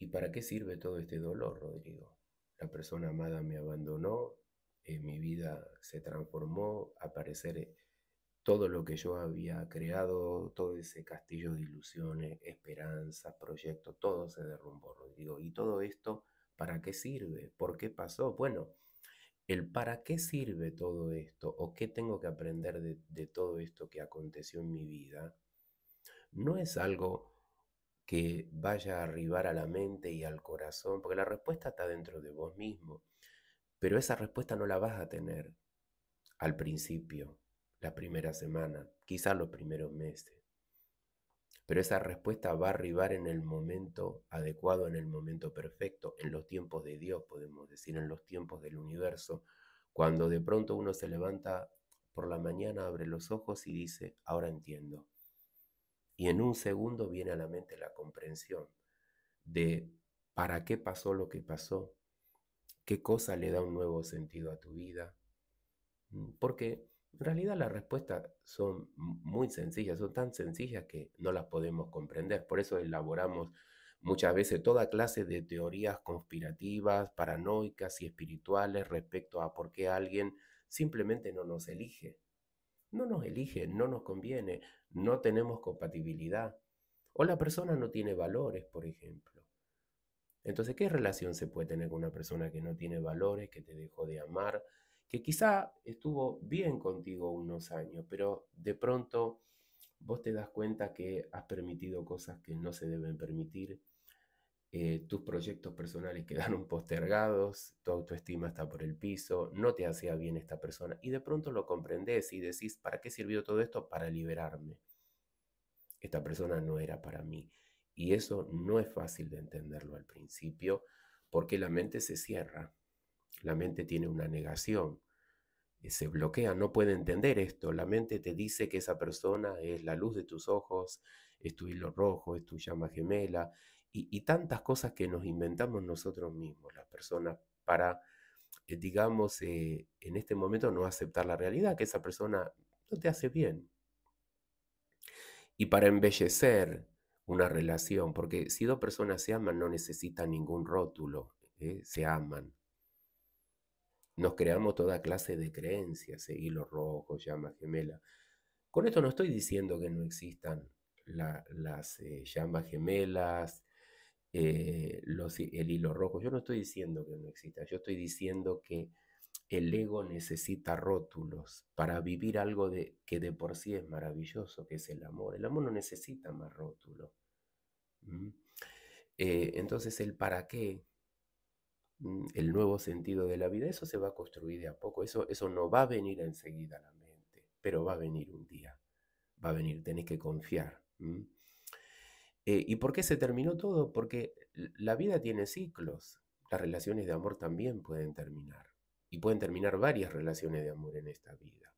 ¿Y para qué sirve todo este dolor, Rodrigo? La persona amada me abandonó, eh, mi vida se transformó, aparecer todo lo que yo había creado, todo ese castillo de ilusiones, esperanzas, proyectos, todo se derrumbó, Rodrigo. ¿Y todo esto para qué sirve? ¿Por qué pasó? Bueno, el para qué sirve todo esto o qué tengo que aprender de todo esto que aconteció en mi vida, no es algo que vaya a arribar a la mente y al corazón, porque la respuesta está dentro de vos mismo, pero esa respuesta no la vas a tener al principio, la primera semana, quizás los primeros meses, pero esa respuesta va a arribar en el momento adecuado, en el momento perfecto, en los tiempos de Dios, podemos decir, en los tiempos del universo, cuando de pronto uno se levanta por la mañana, abre los ojos y dice, ahora entiendo y en un segundo viene a la mente la comprensión de para qué pasó lo que pasó, qué cosa le da un nuevo sentido a tu vida. Mm, porque en realidad las respuestas son muy sencillas, son tan sencillas que no las podemos comprender. Por eso elaboramos muchas veces toda clase de teorías conspirativas, paranoicas y espirituales respecto a por qué alguien simplemente no nos elige, no nos elige, no nos conviene, no tenemos compatibilidad. O la persona no tiene valores, por ejemplo. Entonces, ¿qué relación se puede tener con una persona que no tiene valores, que te dejó de amar, que quizá estuvo bien contigo unos años, pero de pronto vos te das cuenta que has permitido cosas que no se deben permitir, eh, tus proyectos personales quedaron postergados, tu autoestima está por el piso, no te hacía bien esta persona y de pronto lo comprendes y decís, ¿para qué sirvió todo esto? Para liberarme. Esta persona no era para mí. Y eso no es fácil de entenderlo al principio porque la mente se cierra, la mente tiene una negación, eh, se bloquea, no puede entender esto. La mente te dice que esa persona es la luz de tus ojos, es tu hilo rojo, es tu llama gemela, y, tantas cosas que nos inventamos nosotros mismos, las personas, para, eh, digamos, eh, en este momento no aceptar la realidad, que esa persona no te hace bien. Y para embellecer una relación, porque si dos personas se aman no necesitan ningún rótulo, ¿eh? se aman. Nos creamos toda clase de creencias, hilos rojos, llamas gemelas. Con esto no estoy diciendo que no existan las llamas gemelas, eh, los, el hilo rojo. Yo no estoy diciendo que no exista, yo estoy diciendo que el ego necesita rótulos para vivir algo de, que de por sí es maravilloso, que es el amor. El amor no necesita más rótulos. Eh, entonces el para qué, mm, el nuevo sentido de la vida, eso se va a construir de a poco, eso, eso no va a venir enseguida a la mente, pero va a venir un día, va a venir, tenés que confiar. Eh, ¿Y por qué se terminó todo? Porque la vida tiene ciclos, las relaciones de amor también pueden terminar, y pueden terminar varias relaciones de amor en esta vida.